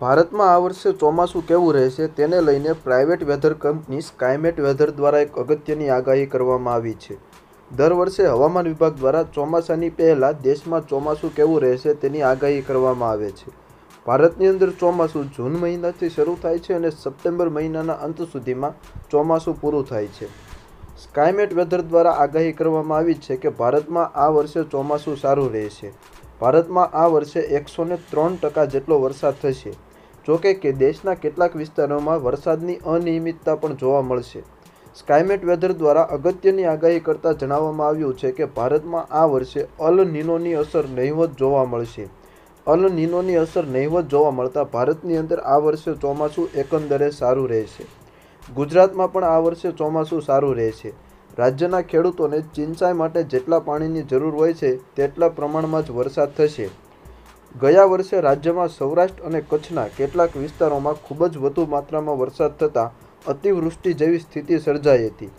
ભારતમાં આ વર્ષે ચોમાસું કેવું રહેશે તેને લઈને private weather company Skymet weather દ્વારા એક અગત્યની આગાહી કરવામાં આવી છે દર વર્ષે હવામાન વિભાગ દ્વારા ચોમાસાની પહેલાં દેશમાં ચોમાસું કેવું રહેશે તેની આગાહી કરવામાં આવે છે ભારતની અંદર ચોમાસું જૂન મહિનાથી શરૂ થાય છે અને સપ્ટેમ્બર મહિનાના અંત સુધીમાં ચોમાસું પૂરું થાય છે સ્કાયમેટ વેધર દ્વારા આગાહી કરવામાં આવી છે કે ભારતમાં આ વર્ષે ચોમાસું સારું રહેશે ભારતમાં આ વર્ષે એકસો ને ત્રણ ટકા જેટલો વરસાદ થશે જોકે કે દેશના કેટલાક વિસ્તારોમાં વરસાદની અનિયમિતતા પણ જોવા મળશે સ્કાયમેટ વેધર દ્વારા અગત્યની આગાહી કરતાં જણાવવામાં આવ્યું છે કે ભારતમાં આ વર્ષે અલ નિનોની અસર નહીવત જોવા મળશે અલ નિનોની અસર નહીવત જોવા મળતા ભારતની અંદર આ વર્ષે ચોમાસું એકંદરે સારું રહેશે ગુજરાતમાં પણ આ વર્ષે ચોમાસું સારું રહેશે રાજ્યના ખેડૂતોને ચિંચાઈ માટે જેટલા પાણીની જરૂર હોય છે તેટલા પ્રમાણમાં જ વરસાદ થશે ગયા વર્ષે રાજ્યમાં સૌરાષ્ટ્ર અને કચ્છના કેટલાક વિસ્તારોમાં ખૂબ જ વધુ માત્રામાં વરસાદ થતાં અતિવૃષ્ટિ જેવી સ્થિતિ સર્જાઈ હતી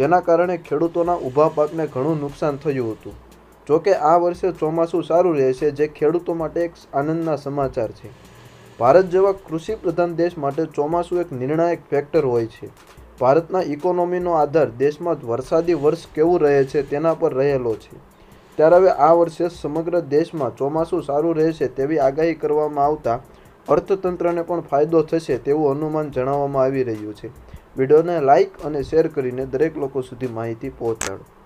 જેના કારણે ખેડૂતોના ઊભા પાકને ઘણું નુકસાન થયું હતું જોકે આ વર્ષે ચોમાસું સારું રહેશે જે ખેડૂતો માટે એક આનંદના સમાચાર છે ભારત જેવા કૃષિ પ્રધાન દેશ માટે ચોમાસું એક નિર્ણાયક ફેક્ટર હોય છે ભારતના ઇકોનોમીનો આધાર દેશમાં વરસાદી વર્ષ કેવું રહે છે તેના પર રહેલો છે ત્યારે હવે આ વર્ષે સમગ્ર દેશમાં ચોમાસું સારું રહેશે તેવી આગાહી કરવામાં આવતા અર્થતંત્રને પણ ફાયદો થશે તેવું અનુમાન જણાવવામાં આવી રહ્યું છે વિડીયોને લાઇક અને શેર કરીને દરેક લોકો સુધી માહિતી પહોંચાડો